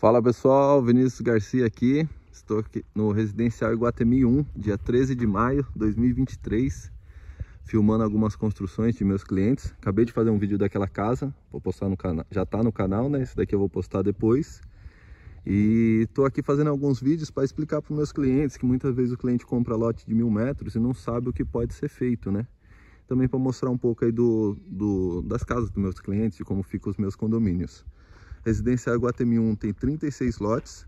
Fala pessoal, Vinícius Garcia aqui. Estou aqui no Residencial Iguatemi 1, dia 13 de maio de 2023, filmando algumas construções de meus clientes. Acabei de fazer um vídeo daquela casa, vou postar no canal, já está no canal, né? Esse daqui eu vou postar depois. E estou aqui fazendo alguns vídeos para explicar para meus clientes que muitas vezes o cliente compra lote de mil metros e não sabe o que pode ser feito, né? Também para mostrar um pouco aí do, do, das casas dos meus clientes e como ficam os meus condomínios. Residencial Guatemi 1 tem 36 lotes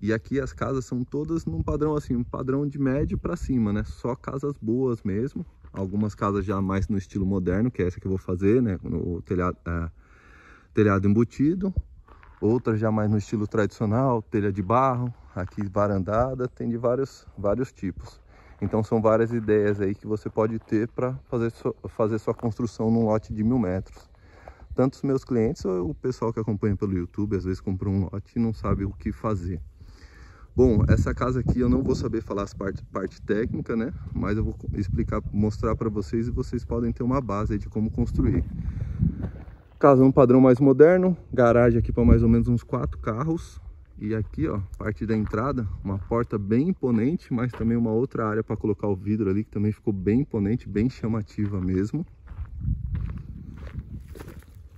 e aqui as casas são todas num padrão assim, um padrão de médio para cima, né? Só casas boas mesmo. Algumas casas já mais no estilo moderno, que é essa que eu vou fazer, né? O telhado, é, telhado embutido. Outras já mais no estilo tradicional, telha de barro, aqui varandada, tem de vários, vários tipos. Então são várias ideias aí que você pode ter para fazer, fazer sua construção num lote de mil metros. Tanto os meus clientes ou o pessoal que acompanha pelo YouTube, às vezes compra um lote e não sabe o que fazer. Bom, essa casa aqui eu não vou saber falar as parte, parte técnica, né? Mas eu vou explicar, mostrar para vocês e vocês podem ter uma base de como construir. Casa um padrão mais moderno, garagem aqui para mais ou menos uns quatro carros. E aqui, ó, parte da entrada, uma porta bem imponente, mas também uma outra área para colocar o vidro ali, que também ficou bem imponente, bem chamativa mesmo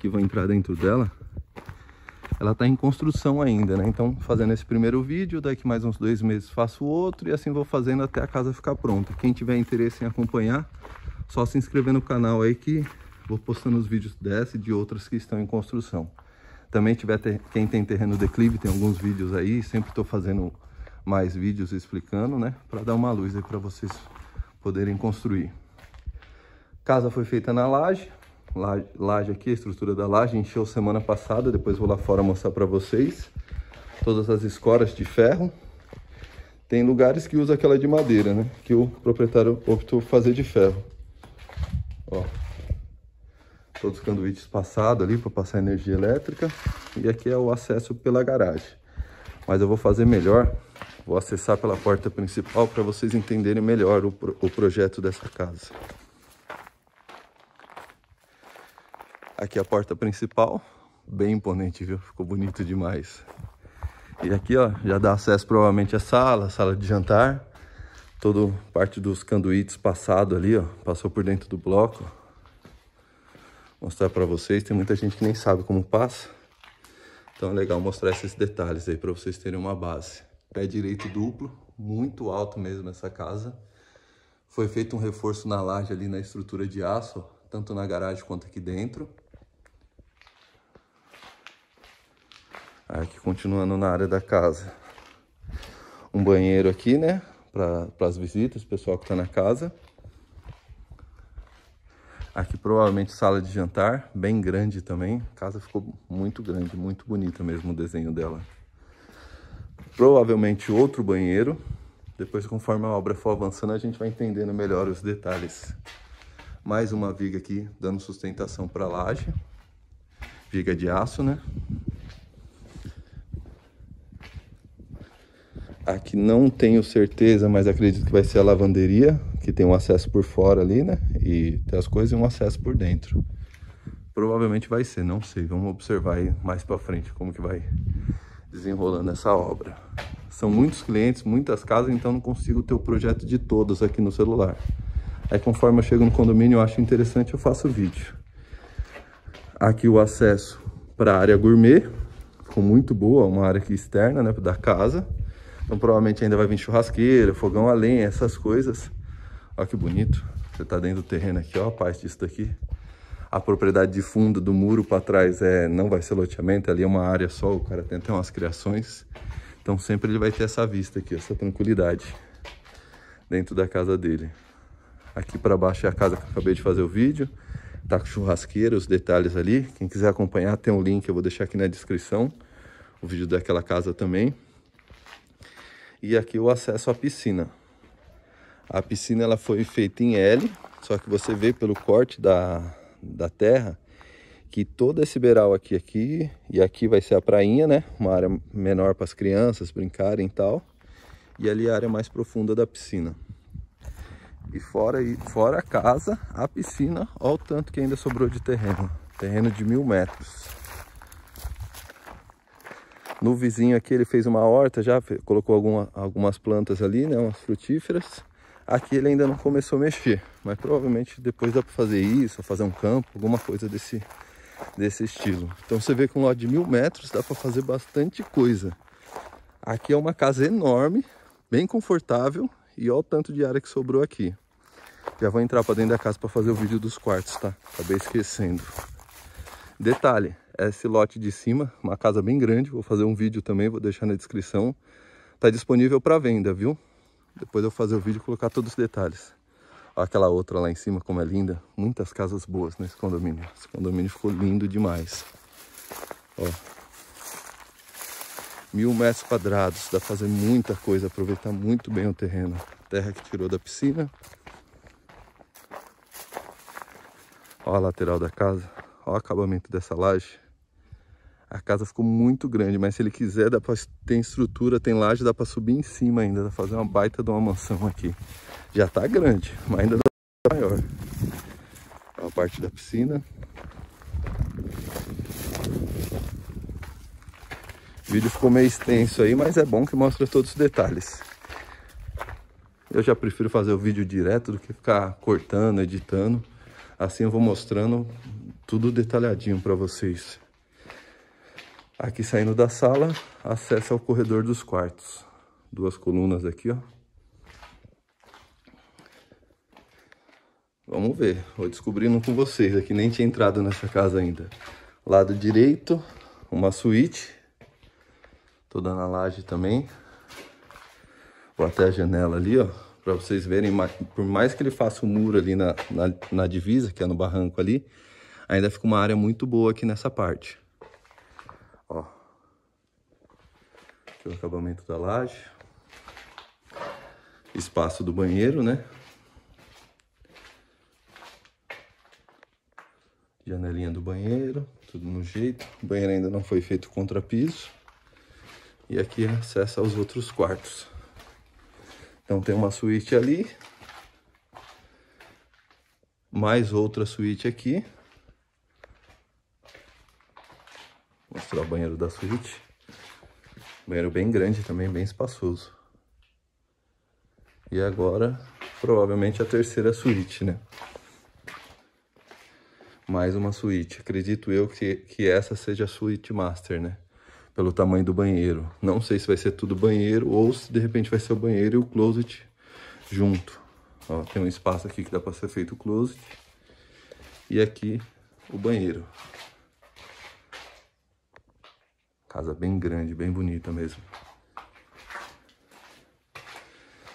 que vão entrar dentro dela, ela está em construção ainda, né? Então, fazendo esse primeiro vídeo, daqui mais uns dois meses faço outro e assim vou fazendo até a casa ficar pronta. Quem tiver interesse em acompanhar, só se inscrever no canal aí que vou postando os vídeos dessa e de outras que estão em construção. Também tiver ter... quem tem terreno declive, tem alguns vídeos aí, sempre estou fazendo mais vídeos explicando, né? Para dar uma luz aí para vocês poderem construir. Casa foi feita na laje, laje, laje aqui, a estrutura da laje, encheu semana passada, depois vou lá fora mostrar para vocês. Todas as escoras de ferro. Tem lugares que usa aquela de madeira, né? Que o proprietário optou fazer de ferro. Ó. Todos os canduítes passados ali para passar energia elétrica. E aqui é o acesso pela garagem. Mas eu vou fazer melhor. Vou acessar pela porta principal para vocês entenderem melhor o, pro, o projeto dessa casa. Aqui é a porta principal, bem imponente, viu? Ficou bonito demais. E aqui, ó, já dá acesso provavelmente à sala, sala de jantar. Toda parte dos canduítes passado ali, ó, passou por dentro do bloco. Vou mostrar para vocês, tem muita gente que nem sabe como passa. Então é legal mostrar esses detalhes aí para vocês terem uma base. Pé direito duplo, muito alto mesmo essa casa. Foi feito um reforço na laje ali na estrutura de aço, ó, tanto na garagem quanto aqui dentro. Aqui continuando na área da casa. Um banheiro aqui, né? Para as visitas, o pessoal que está na casa. Aqui provavelmente sala de jantar, bem grande também. A casa ficou muito grande, muito bonita mesmo o desenho dela. Provavelmente outro banheiro. Depois, conforme a obra for avançando, a gente vai entendendo melhor os detalhes. Mais uma viga aqui, dando sustentação para a laje. Viga de aço, né? Aqui não tenho certeza, mas acredito que vai ser a lavanderia, que tem um acesso por fora ali, né? E tem as coisas e um acesso por dentro. Provavelmente vai ser, não sei. Vamos observar aí mais pra frente como que vai desenrolando essa obra. São muitos clientes, muitas casas, então não consigo ter o projeto de todos aqui no celular. Aí conforme eu chego no condomínio, eu acho interessante, eu faço vídeo. Aqui o acesso para a área gourmet, ficou muito boa, uma área aqui externa, né, da casa. Então provavelmente ainda vai vir churrasqueira, fogão a lenha, essas coisas. Olha que bonito. Você tá dentro do terreno aqui, ó, a parte disso daqui. A propriedade de fundo do muro para trás é não vai ser loteamento, ali é uma área só, o cara tem até umas criações. Então sempre ele vai ter essa vista aqui, essa tranquilidade dentro da casa dele. Aqui para baixo é a casa que eu acabei de fazer o vídeo. Tá com churrasqueira, os detalhes ali. Quem quiser acompanhar tem um link, eu vou deixar aqui na descrição. O vídeo daquela casa também e aqui o acesso à piscina. A piscina ela foi feita em L, só que você vê pelo corte da, da terra que todo esse beiral aqui, aqui e aqui vai ser a prainha, né? Uma área menor para as crianças brincarem e tal. E ali é a área mais profunda da piscina. E fora, aí, fora a casa, a piscina, olha o tanto que ainda sobrou de terreno. Terreno de mil metros. No vizinho aqui ele fez uma horta já, colocou alguma, algumas plantas ali, né, umas frutíferas. Aqui ele ainda não começou a mexer, mas provavelmente depois dá para fazer isso, fazer um campo, alguma coisa desse, desse estilo. Então você vê que um lote de mil metros dá para fazer bastante coisa. Aqui é uma casa enorme, bem confortável e olha o tanto de área que sobrou aqui. Já vou entrar para dentro da casa para fazer o vídeo dos quartos, tá? Acabei esquecendo. Detalhe, esse lote de cima, uma casa bem grande, vou fazer um vídeo também, vou deixar na descrição. Está disponível para venda, viu? Depois eu vou fazer o vídeo e colocar todos os detalhes. Olha aquela outra lá em cima, como é linda. Muitas casas boas nesse condomínio. Esse condomínio ficou lindo demais. Ó. Mil metros quadrados, dá pra fazer muita coisa, aproveitar muito bem o terreno. Terra que tirou da piscina. Ó a lateral da casa, ó o acabamento dessa laje. A casa ficou muito grande, mas se ele quiser, dá pra, tem estrutura, tem laje, dá para subir em cima ainda, dá para fazer uma baita de uma mansão aqui. Já tá grande, mas ainda dá maior. A parte da piscina. O vídeo ficou meio extenso aí, mas é bom que mostra todos os detalhes. Eu já prefiro fazer o vídeo direto do que ficar cortando, editando. Assim eu vou mostrando tudo detalhadinho para vocês. Aqui saindo da sala, acesso ao corredor dos quartos. Duas colunas aqui, ó. Vamos ver, vou descobrindo com vocês aqui, nem tinha entrado nessa casa ainda. Lado direito, uma suíte, toda na laje também. Vou até a janela ali, ó, para vocês verem, por mais que ele faça o um muro ali na, na, na divisa, que é no barranco ali, ainda fica uma área muito boa aqui nessa parte. Ó. Aqui é o acabamento da laje. Espaço do banheiro, né? Janelinha do banheiro, tudo no jeito. O banheiro ainda não foi feito contrapiso. E aqui acessa aos outros quartos. Então tem uma suíte ali. Mais outra suíte aqui. Mostrar o banheiro da suíte. Banheiro bem grande também, bem espaçoso. E agora, provavelmente a terceira suíte, né? Mais uma suíte. Acredito eu que, que essa seja a suíte master, né? Pelo tamanho do banheiro. Não sei se vai ser tudo banheiro ou se de repente vai ser o banheiro e o closet junto. Ó, tem um espaço aqui que dá para ser feito o closet. E aqui o banheiro. Casa bem grande, bem bonita mesmo.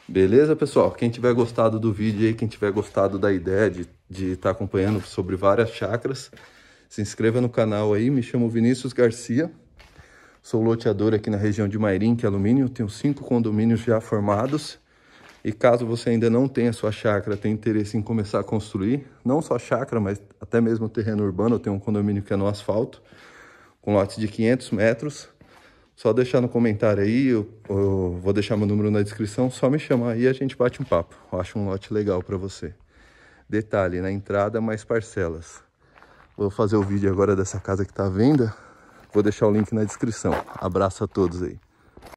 Beleza, pessoal? Quem tiver gostado do vídeo aí, quem tiver gostado da ideia de estar tá acompanhando sobre várias chacras, se inscreva no canal aí. Me chamo Vinícius Garcia, sou loteador aqui na região de Mairim, que é alumínio. Tenho cinco condomínios já formados. E caso você ainda não tenha sua chácara, tenha interesse em começar a construir, não só chácara, mas até mesmo terreno urbano, eu tenho um condomínio que é no asfalto com lotes de 500 metros. Só deixar no comentário aí, eu, eu vou deixar meu número na descrição, só me chamar aí e a gente bate um papo. Eu acho um lote legal para você. Detalhe, na entrada mais parcelas. Vou fazer o vídeo agora dessa casa que está à venda. Vou deixar o link na descrição. Abraço a todos aí.